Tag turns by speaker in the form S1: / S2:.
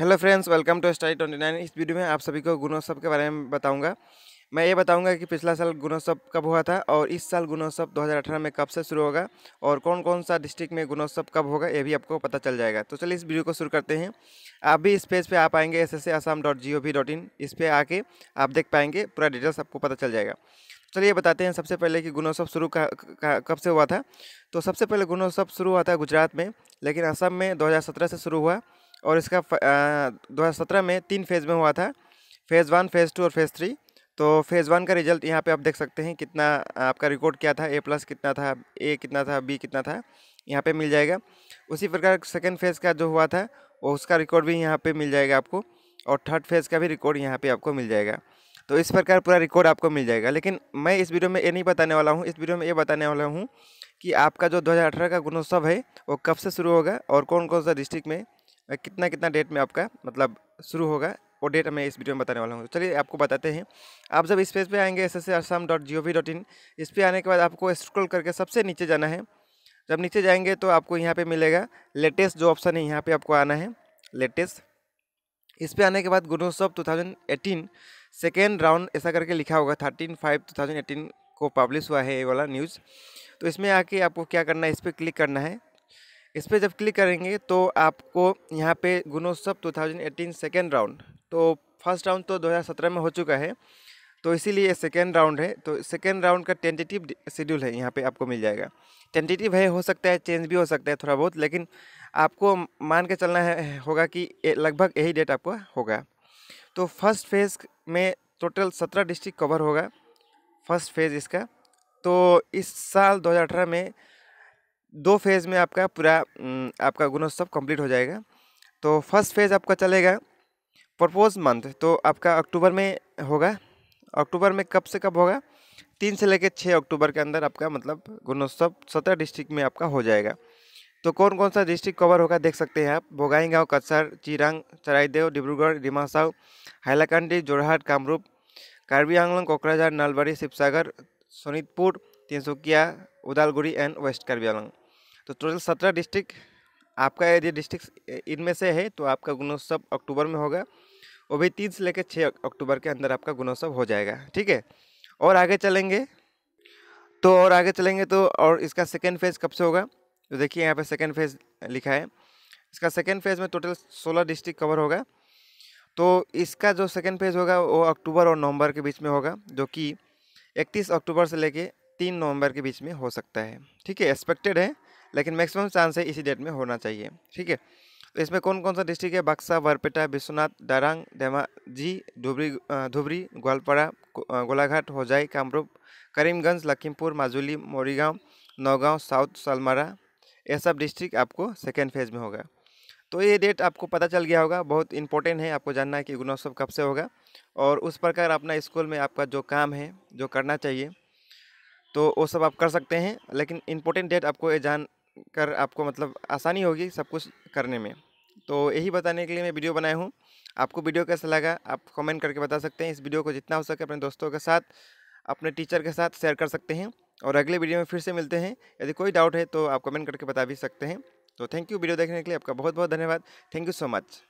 S1: hello friends welcome to study twenty nine इस वीडियो में आप सभी को गुणोत्सव के बारे में बताऊंगा मैं ये बताऊंगा कि पिछला साल गुणोत्सव कब हुआ था और इस साल गुणोत्सव 2018 में कब से शुरू होगा और कौन कौन सा डिस्ट्रिक्ट में गुणोत्सव कब होगा ये भी आपको पता चल जाएगा तो चलिए इस वीडियो को शुरू करते हैं आप भी इस पेज पे आप पाएंगे S S Assam dot G O V dot in इस पर आके आप देख पाएंगे पूरा डिटेल्स आपको पता चल जाएगा चलिए बताते हैं सबसे पहले कि गुणोत्सव शुरू कब से हुआ था तो सबसे पहले गुणोत्सव शुरू हुआ था गुजरात में लेकिन असम में दो से शुरू हुआ और इसका दो हज़ार सत्रह में तीन फेज़ में हुआ था फेज़ वन फेज़ टू और फेज़ थ्री तो फेज़ वन का रिजल्ट यहाँ पे आप देख सकते हैं कितना आपका रिकॉर्ड क्या था ए प्लस कितना था ए कितना था बी कितना था यहाँ पे मिल जाएगा उसी प्रकार सेकेंड फेज़ का जो हुआ था वो उसका रिकॉर्ड भी यहाँ पे मिल जाएगा आपको और थर्ड फेज़ का भी रिकॉर्ड यहाँ पे आपको मिल जाएगा तो इस प्रकार पूरा रिकॉर्ड आपको मिल जाएगा लेकिन मैं इस वीडियो में ये नहीं बताने वाला हूँ इस वीडियो में ये बताने वाला हूँ कि आपका जो दो का गुणोत्सव है वो कब से शुरू होगा और कौन कौन सा डिस्ट्रिक्ट में कितना कितना डेट में आपका मतलब शुरू होगा वो डेट मैं इस वीडियो में बताने वाला हूँ चलिए आपको बताते हैं आप जब इस पेज पे आएंगे S S Assam dot G O V dot in इस पर आने के बाद आपको स्क्रॉल करके सबसे नीचे जाना है जब नीचे जाएंगे तो आपको यहाँ पे मिलेगा लेटेस्ट जो ऑप्शन है यहाँ पे आपको आना है लेटेस्ट इस पे आने के बाद गुणोत्सव एटीन सेकेंड राउंड ऐसा करके लिखा होगा thirteen five two thousand eighteen को पब्लिश हुआ है ये वाला न्यूज़ तो इसमें आके आपको क्या करना है इस पर क्लिक करना है इस पर जब क्लिक करेंगे तो आपको यहाँ पे गुणोत्सव 2018 सेकेंड राउंड तो फर्स्ट राउंड तो 2017 में हो चुका है तो इसीलिए सेकेंड राउंड है तो सेकेंड राउंड का टेंटेटिव शेड्यूल है यहाँ पे आपको मिल जाएगा टेंटेटिव है हो सकता है चेंज भी हो सकता है थोड़ा बहुत लेकिन आपको मान के चलना है होगा कि लगभग यही डेट आपको होगा तो फर्स्ट फेज़ में टोटल सत्रह डिस्ट्रिक्ट कवर होगा फर्स्ट फेज़ इसका तो इस साल दो में दो फेज़ में आपका पूरा आपका गुणोत्सव कंप्लीट हो जाएगा तो फर्स्ट फेज़ आपका चलेगा प्रपोज मंथ तो आपका अक्टूबर में होगा अक्टूबर में कब से कब होगा तीन से लेकर छः अक्टूबर के अंदर आपका मतलब गुणोत्सव सत्रह डिस्ट्रिक्ट में आपका हो जाएगा तो कौन कौन सा डिस्ट्रिक्ट कवर होगा देख सकते हैं आप Bongaigaon Cachar Chirang Charaideo Dibrugarh Dima Hasao Hailakandi Jorhat Kamrup Karbi Anglong Kokrajhar Nalbari Sivasagar Sonitpur Tinsukia Udalguri and west Karbi आंग तो टोटल सत्रह डिस्ट्रिक्ट आपका यदि डिस्ट्रिक्ट इनमें से है तो आपका गुणोत्सव अक्टूबर में होगा वो भी तीन से लेकर छः अक्टूबर के अंदर आपका गुणोत्सव हो जाएगा ठीक है और आगे चलेंगे तो और आगे चलेंगे तो और इसका सेकेंड फेज़ कब से होगा तो देखिए यहाँ पर सेकेंड फेज़ लिखा है इसका सेकेंड फेज़ में टोटल सोलह डिस्ट्रिक्ट कवर होगा तो इसका जो सेकेंड फेज़ होगा वो अक्टूबर और नवंबर के बीच में होगा जो कि इकतीस अक्टूबर से लेके तीन नवंबर के बीच में हो सकता है ठीक है एक्सपेक्टेड है लेकिन मैक्सिमम चांस है इसी डेट में होना चाहिए ठीक है तो इसमें कौन कौन सा डिस्ट्रिक्ट है बक्सा बरपेटा विश्वनाथ दारांग धेमाजी धुबरी धुबरी ग्वालपाड़ा गोलाघाट होजाई कामरूप करीमगंज लखीमपुर माजुली मोरीगांव नौगांव साउथ सालमारा यह सब डिस्ट्रिक्ट आपको सेकेंड फेज में होगा तो ये डेट आपको पता चल गया होगा बहुत इंपॉर्टेंट है आपको जानना है कि गुणोत्सव कब से होगा और उस प्रकार अपना स्कूल में आपका जो काम है जो करना चाहिए तो वो सब आप कर सकते हैं लेकिन इम्पोर्टेंट डेट आपको ये जान कर आपको मतलब आसानी होगी सब कुछ करने में तो यही बताने के लिए मैं वीडियो बनाया हूँ आपको वीडियो कैसा लगा आप कमेंट करके बता सकते हैं इस वीडियो को जितना हो सके अपने दोस्तों के साथ अपने टीचर के साथ शेयर कर सकते हैं और अगले वीडियो में फिर से मिलते हैं यदि कोई डाउट है तो आप कमेंट करके बता भी सकते हैं तो थैंक यू वीडियो देखने के लिए आपका बहुत बहुत धन्यवाद थैंक यू सो मच